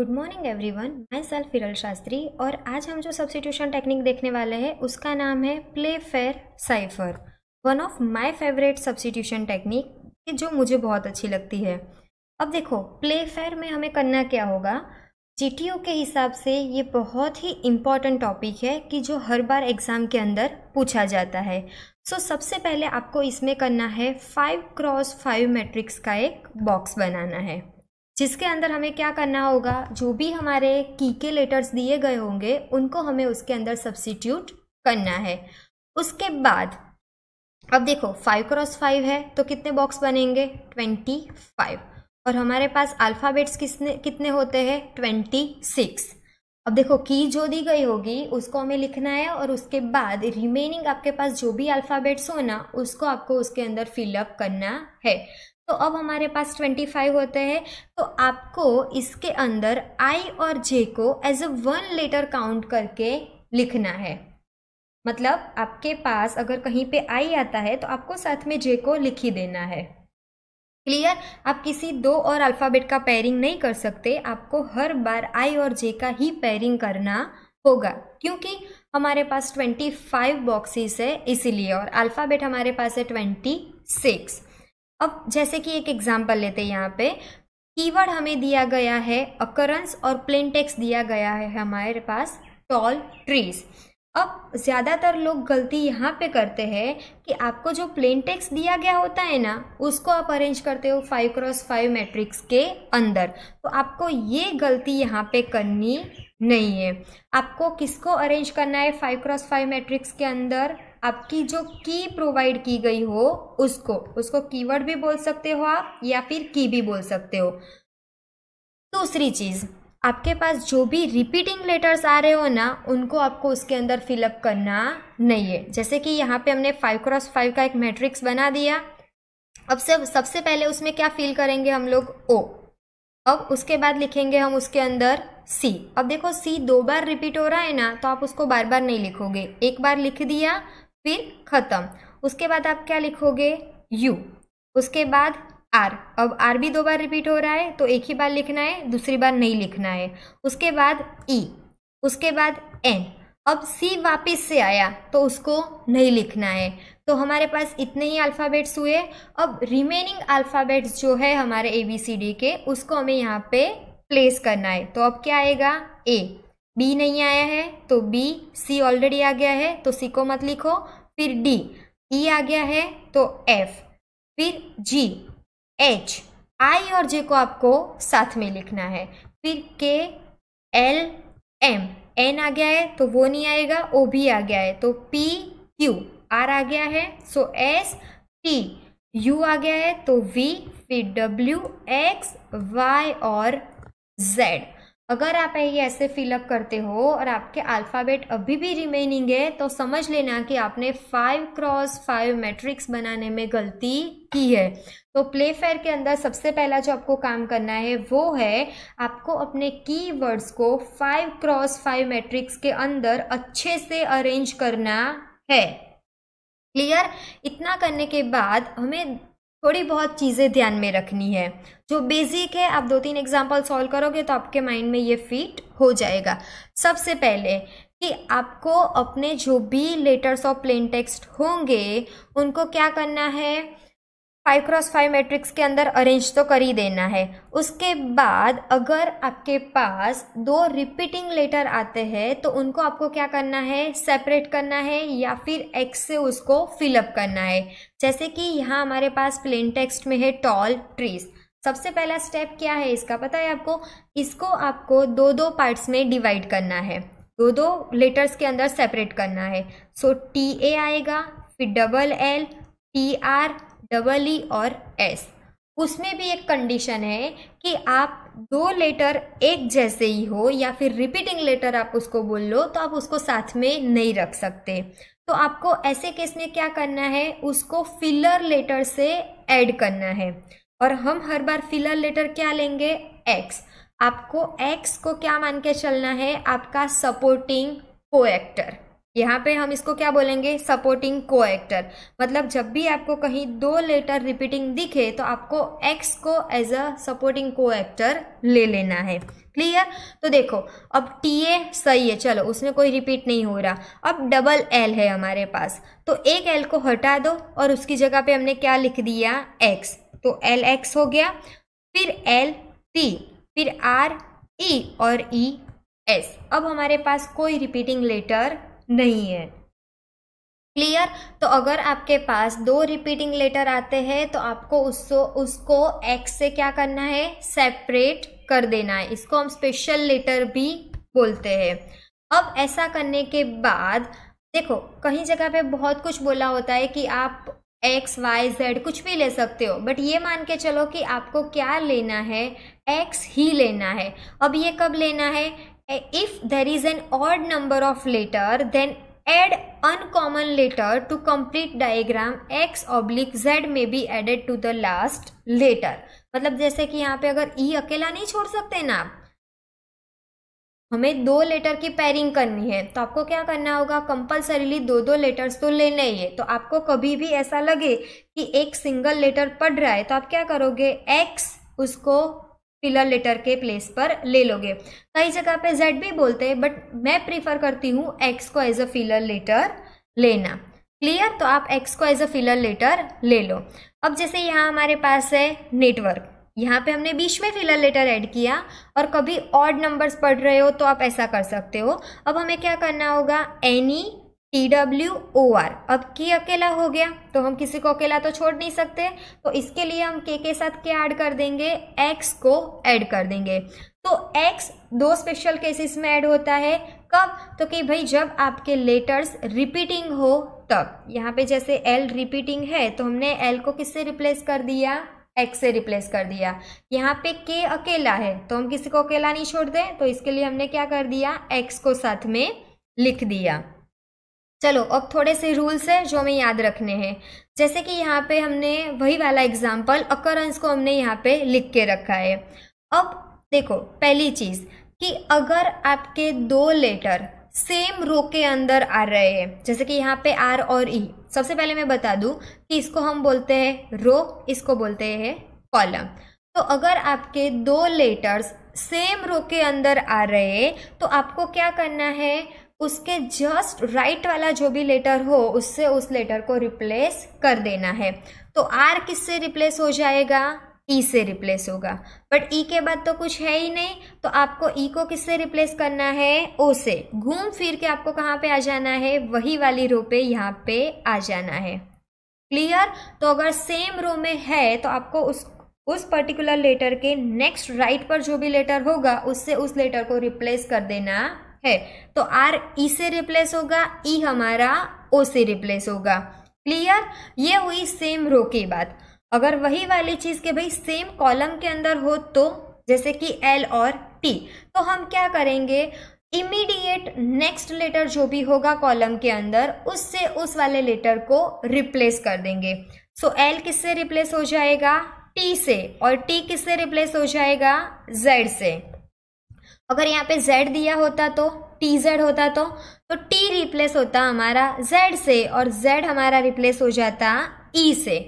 Good morning everyone मैं सेल्फ फिरल शास्त्री और आज हम जो सब्सिट्यूशन टेक्निक देखने वाले हैं उसका नाम है playfair cipher one of my favourite substitution technique जो मुझे बहुत अच्छी लगती है अब देखो प्ले फेयर में हमें करना क्या होगा जी के हिसाब से ये बहुत ही इम्पॉर्टेंट टॉपिक है कि जो हर बार एग्ज़ाम के अंदर पूछा जाता है सो so, सबसे पहले आपको इसमें करना है फाइव क्रॉस फाइव मैट्रिक्स का एक बॉक्स बनाना है जिसके अंदर हमें क्या करना होगा जो भी हमारे की के लेटर्स दिए गए होंगे उनको हमें उसके अंदर सब्सिट्यूट करना है उसके बाद अब देखो फाइव क्रॉस फाइव है तो कितने बॉक्स बनेंगे ट्वेंटी फाइव और हमारे पास अल्फ़ाबेट्स किसने कितने होते हैं ट्वेंटी सिक्स अब देखो की जो दी गई होगी उसको हमें लिखना है और उसके बाद रिमेनिंग आपके पास जो भी अल्फ़ाबेट्स हो ना उसको आपको उसके अंदर फिलअप करना है तो अब हमारे पास 25 होते हैं तो आपको इसके अंदर आई और जे को as a one letter count करके लिखना है मतलब आपके पास अगर कहीं पे आई आता है तो आपको साथ में जे को लिख ही देना है क्लियर आप किसी दो और अल्फ़ाबेट का पेयरिंग नहीं कर सकते आपको हर बार आई और जे का ही पेयरिंग करना होगा क्योंकि हमारे पास 25 बॉक्सेस है इसीलिए और अल्फ़ाबेट हमारे पास है 26 अब जैसे कि एक एग्जाम्पल लेते हैं यहाँ पे कीवर्ड हमें दिया गया है अकरंस और प्लेन टेक्स दिया गया है हमारे पास टॉल ट्रीज अब ज़्यादातर लोग गलती यहाँ पे करते हैं कि आपको जो प्लेन टेक्स दिया गया होता है ना उसको आप अरेंज करते हो फाइव क्रॉस फाइव मैट्रिक्स के अंदर तो आपको ये गलती यहाँ पे करनी नहीं है आपको किसको अरेंज करना है फाइव क्रॉस फाइव मैट्रिक्स के अंदर आपकी जो की प्रोवाइड की गई हो उसको उसको कीवर्ड भी बोल सकते हो आप या फिर की भी बोल सकते हो दूसरी चीज़ आपके पास जो भी रिपीटिंग लेटर्स आ रहे हो ना उनको आपको उसके अंदर फिलअप करना नहीं है जैसे कि यहाँ पे हमने फाइव क्रॉस फाइव का एक मैट्रिक्स बना दिया अब सब सबसे पहले उसमें क्या फिल करेंगे हम लोग ओ अब उसके बाद लिखेंगे हम उसके अंदर सी अब देखो सी दो बार रिपीट हो रहा है ना तो आप उसको बार बार नहीं लिखोगे एक बार लिख दिया फिर ख़त्म उसके बाद आप क्या लिखोगे यू उसके बाद आर अब आर भी दो बार रिपीट हो रहा है तो एक ही बार लिखना है दूसरी बार नहीं लिखना है उसके बाद ई e। उसके बाद एन अब सी वापस से आया तो उसको नहीं लिखना है तो हमारे पास इतने ही अल्फ़ाबेट्स हुए अब रिमेनिंग अल्फ़ाबेट्स जो है हमारे ए बी सी डी के उसको हमें यहाँ पे प्लेस करना है तो अब क्या आएगा ए बी नहीं आया है तो बी सी ऑलरेडी आ गया है तो सी को मत लिखो फिर डी ई e आ गया है तो एफ फिर जी एच आई और जे को आपको साथ में लिखना है फिर के एल एम एन आ गया है तो वो नहीं आएगा ओ भी आ गया है तो पी क्यू आर आ गया है सो एस टी यू आ गया है तो वी फिर डब्ल्यू एक्स वाई और जेड अगर आप ये ऐसे फिलअप करते हो और आपके अल्फ़ाबेट अभी भी रिमेनिंग है तो समझ लेना कि आपने फाइव क्रॉस फाइव मैट्रिक्स बनाने में गलती की है तो प्ले फेयर के अंदर सबसे पहला जो आपको काम करना है वो है आपको अपने की वर्ड्स को फाइव क्रॉस फाइव मैट्रिक्स के अंदर अच्छे से अरेंज करना है क्लियर इतना करने के बाद हमें थोड़ी बहुत चीज़ें ध्यान में रखनी है जो बेसिक है आप दो तीन एग्जाम्पल सॉल्व करोगे तो आपके माइंड में ये फिट हो जाएगा सबसे पहले कि आपको अपने जो भी लेटर्स ऑफ प्लेन टेक्स्ट होंगे उनको क्या करना है फाइव क्रॉस फाइव मैट्रिक्स के अंदर अरेंज तो कर ही देना है उसके बाद अगर आपके पास दो रिपीटिंग लेटर आते हैं तो उनको आपको क्या करना है सेपरेट करना है या फिर एक्स से उसको फिलअप करना है जैसे कि यहाँ हमारे पास प्लेन टेक्स्ट में है टॉल ट्रीज सबसे पहला स्टेप क्या है इसका पता है आपको इसको आपको दो दो पार्ट्स में डिवाइड करना है दो दो लेटर्स के अंदर सेपरेट करना है सो टी ए आएगा फिर double L T R double E और एस उसमें भी एक कंडीशन है कि आप दो लेटर एक जैसे ही हो या फिर रिपीटिंग लेटर आप उसको बोल लो तो आप उसको साथ में नहीं रख सकते तो आपको ऐसे केस में क्या करना है उसको फिलर लेटर से ऐड करना है और हम हर बार फिलर लेटर क्या लेंगे एक्स आपको एक्स को क्या मान के चलना है आपका सपोर्टिंग कोएक्टर यहाँ पे हम इसको क्या बोलेंगे सपोर्टिंग को एक्टर मतलब जब भी आपको कहीं दो लेटर रिपीटिंग दिखे तो आपको एक्स को एज अ सपोर्टिंग को एक्टर ले लेना है क्लियर तो देखो अब टी ए सही है चलो उसमें कोई रिपीट नहीं हो रहा अब डबल एल है हमारे पास तो एक एल को हटा दो और उसकी जगह पे हमने क्या लिख दिया एक्स तो एल एक्स हो गया फिर एल टी फिर आर ई e और ई e एस अब हमारे पास कोई रिपीटिंग लेटर नहीं है क्लियर तो अगर आपके पास दो रिपीटिंग लेटर आते हैं तो आपको उसको उसको एक्स से क्या करना है सेपरेट कर देना है इसको हम स्पेशल लेटर भी बोलते हैं अब ऐसा करने के बाद देखो कहीं जगह पे बहुत कुछ बोला होता है कि आप एक्स वाई जेड कुछ भी ले सकते हो बट ये मान के चलो कि आपको क्या लेना है एक्स ही लेना है अब ये कब लेना है if there is an odd number of letter then add uncommon letter to complete diagram x oblique z may be added to the last letter मतलब जैसे कि यहाँ पे अगर e अकेला नहीं छोड़ सकते ना आप हमें दो लेटर की पेयरिंग करनी है तो आपको क्या करना होगा कंपल्सरीली दो दो लेटर्स तो लेने ही है तो आपको कभी भी ऐसा लगे कि एक सिंगल लेटर पढ़ रहा है तो आप क्या करोगे x उसको पिलर लेटर के प्लेस पर ले लोगे कई तो जगह पे जेड भी बोलते हैं बट मैं प्रीफर करती हूँ एक्स को एज अ फिलर लेटर लेना क्लियर तो आप एक्स को एज अ फिलर लेटर ले लो अब जैसे यहाँ हमारे पास है नेटवर्क यहाँ पे हमने बीच में फिलर लेटर ऐड किया और कभी ऑड नंबर्स पढ़ रहे हो तो आप ऐसा कर सकते हो अब हमें क्या करना होगा any T W O R अब के अकेला हो गया तो हम किसी को अकेला तो छोड़ नहीं सकते तो इसके लिए हम के के साथ क्या ऐड कर देंगे एक्स को ऐड कर देंगे तो एक्स दो स्पेशल केसेस में ऐड होता है कब तो कि भाई जब आपके लेटर्स रिपीटिंग हो तब यहाँ पे जैसे एल रिपीटिंग है तो हमने एल को किससे रिप्लेस कर दिया एक्स से रिप्लेस कर दिया यहाँ पे के अकेला है तो हम किसी को अकेला नहीं छोड़ते तो इसके लिए हमने क्या कर दिया एक्स को साथ में लिख दिया चलो अब थोड़े से रूल्स हैं जो हमें याद रखने हैं जैसे कि यहाँ पे हमने वही वाला एग्जाम्पल अकरंस को हमने यहाँ पे लिख के रखा है अब देखो पहली चीज़ कि अगर आपके दो लेटर सेम रो के अंदर आ रहे हैं जैसे कि यहाँ पे आर और ई e, सबसे पहले मैं बता दू कि इसको हम बोलते हैं रो इसको बोलते हैं कॉलम तो अगर आपके दो लेटर्स सेम रो के अंदर आ रहे तो आपको क्या करना है उसके जस्ट राइट वाला जो भी लेटर हो उससे उस लेटर को रिप्लेस कर देना है तो आर किससे रिप्लेस हो जाएगा ई e से रिप्लेस होगा बट ई e के बाद तो कुछ है ही नहीं तो आपको ई e को किससे रिप्लेस करना है ओ से घूम फिर के आपको कहाँ पे आ जाना है वही वाली रो पे यहाँ पे आ जाना है क्लियर तो अगर सेम रो में है तो आपको उस उस पर्टिकुलर लेटर के नेक्स्ट राइट पर जो भी लेटर होगा उससे उस लेटर को रिप्लेस कर देना है तो आर ई e से रिप्लेस होगा ई e हमारा ओ से रिप्लेस होगा क्लियर ये हुई सेम रो की बात अगर वही वाली चीज के भाई सेम कॉलम के अंदर हो तो जैसे कि एल और टी तो हम क्या करेंगे इमीडिएट नेक्स्ट लेटर जो भी होगा कॉलम के अंदर उससे उस वाले लेटर को रिप्लेस कर देंगे सो so, एल किससे रिप्लेस हो जाएगा टी से और टी किससे रिप्लेस हो जाएगा जेड से अगर यहाँ पे z दिया होता तो टी जेड होता तो तो टी रिप्लेस होता हमारा z से और z हमारा रिप्लेस हो जाता e से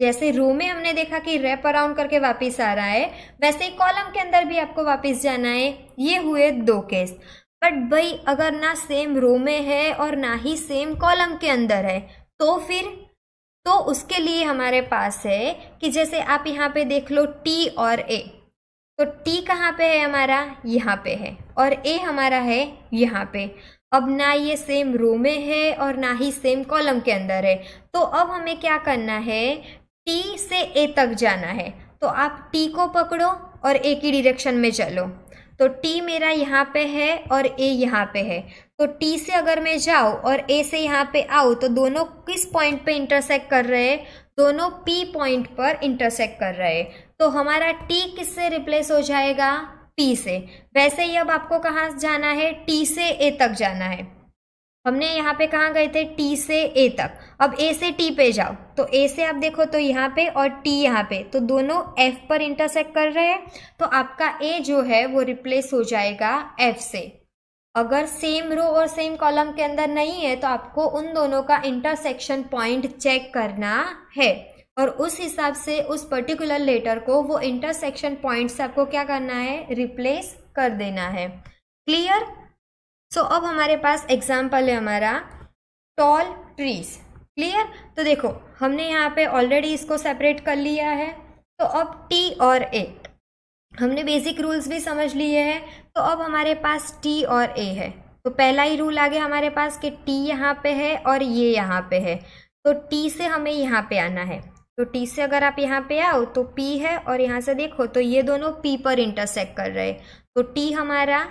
जैसे रो में हमने देखा कि रेप अराउंड करके वापस आ रहा है वैसे ही कॉलम के अंदर भी आपको वापस जाना है ये हुए दो केस बट भाई अगर ना सेम रो में है और ना ही सेम कॉलम के अंदर है तो फिर तो उसके लिए हमारे पास है कि जैसे आप यहाँ पे देख लो टी और ए तो टी कहाँ पे है हमारा यहाँ पे है और ए हमारा है यहाँ पे अब ना ये सेम रो में है और ना ही सेम कॉलम के अंदर है तो अब हमें क्या करना है टी से ए तक जाना है तो आप टी को पकड़ो और ए की डिरेक्शन में चलो तो टी मेरा यहाँ पे है और ए यहाँ पे है तो टी से अगर मैं जाऊँ और ए से यहाँ पे आऊँ तो दोनों किस पॉइंट पे इंटरसेक्ट कर रहे हैं दोनों P पॉइंट पर इंटरसेक्ट कर रहे तो हमारा T किससे रिप्लेस हो जाएगा P से वैसे ही अब आपको कहाँ जाना है T से A तक जाना है हमने यहाँ पे कहाँ गए थे T से A तक अब A से T पे जाओ तो A से आप देखो तो यहाँ पे और T यहाँ पे तो दोनों F पर इंटरसेक्ट कर रहे हैं तो आपका A जो है वो रिप्लेस हो जाएगा F से अगर सेम रो और सेम कॉलम के अंदर नहीं है तो आपको उन दोनों का इंटरसेक्शन पॉइंट चेक करना है और उस हिसाब से उस पर्टिकुलर लेटर को वो इंटरसेक्शन पॉइंट से आपको क्या करना है रिप्लेस कर देना है क्लियर सो so, अब हमारे पास एग्जाम्पल है हमारा टॉल ट्रीज क्लियर तो देखो हमने यहाँ पे ऑलरेडी इसको सेपरेट कर लिया है तो अब टी और ए हमने बेसिक रूल्स भी समझ लिए हैं तो अब हमारे पास टी और ए है तो पहला ही रूल आ गया हमारे पास कि टी यहाँ पे है और ये यहाँ पे है तो टी से हमें यहाँ पे आना है तो टी से अगर आप यहाँ पे आओ तो पी है और यहाँ से देखो तो ये दोनों पी पर इंटरसेक्ट कर रहे तो टी हमारा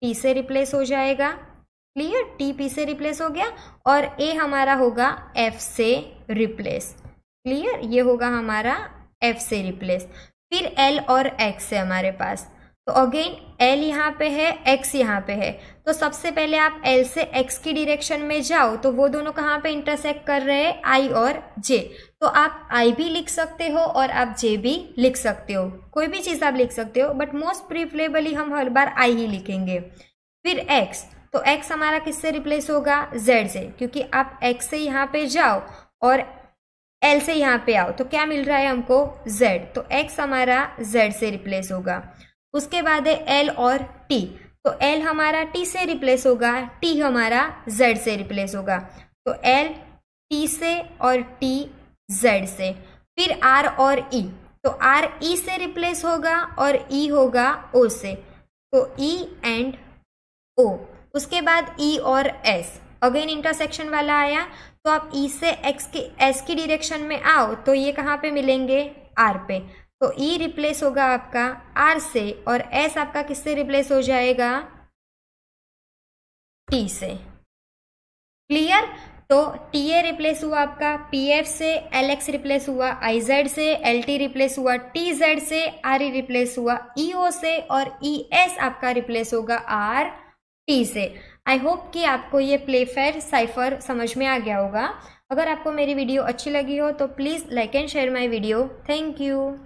पी से रिप्लेस हो जाएगा क्लियर टी पी से रिप्लेस हो गया और ए हमारा होगा एफ से रिप्लेस क्लियर ये होगा हमारा एफ से रिप्लेस फिर एल और एक्स है हमारे पास तो अगेन एल यहाँ पे है एक्स यहाँ पे है तो सबसे पहले आप एल से एक्स की डिरेक्शन में जाओ तो वो दोनों कहाँ पे इंटरसेक्ट कर रहे हैं आई और जे तो आप आई भी लिख सकते हो और आप जे भी लिख सकते हो कोई भी चीज़ आप लिख सकते हो बट मोस्ट प्रिफरेबली हम हर बार आई ही लिखेंगे फिर एक्स तो एक्स हमारा किससे रिप्लेस होगा जेड से क्योंकि आप एक्स से यहाँ पे जाओ और एल से यहाँ पे आओ तो क्या मिल रहा है हमको जेड तो एक्स हमारा जेड से रिप्लेस होगा उसके बाद है एल और टी तो एल हमारा टी से रिप्लेस होगा टी हमारा जेड से रिप्लेस होगा तो एल टी से और टी जेड से फिर आर और ई e। तो आर ई e से रिप्लेस होगा और ई e होगा ओ से तो ई एंड ओ उसके बाद ई और एस अगेन इंटरसेक्शन वाला आया तो आप ई e से एक्स के एस की डिरेक्शन में आओ तो ये कहाँ पे मिलेंगे आर पे तो ई e रिप्लेस होगा आपका आर से और एस आपका किससे रिप्लेस हो जाएगा टी से क्लियर तो टी ए रिप्लेस हुआ आपका पी एफ से एल एक्स रिप्लेस हुआ आई जेड से एल टी रिप्लेस हुआ टी जेड से आर ई रिप्लेस हुआ ई e ओ से और ई एस आपका रिप्लेस होगा आर टी से आई होप कि आपको ये प्लेफेयर साइफर समझ में आ गया होगा अगर आपको मेरी वीडियो अच्छी लगी हो तो please like and share my video thank you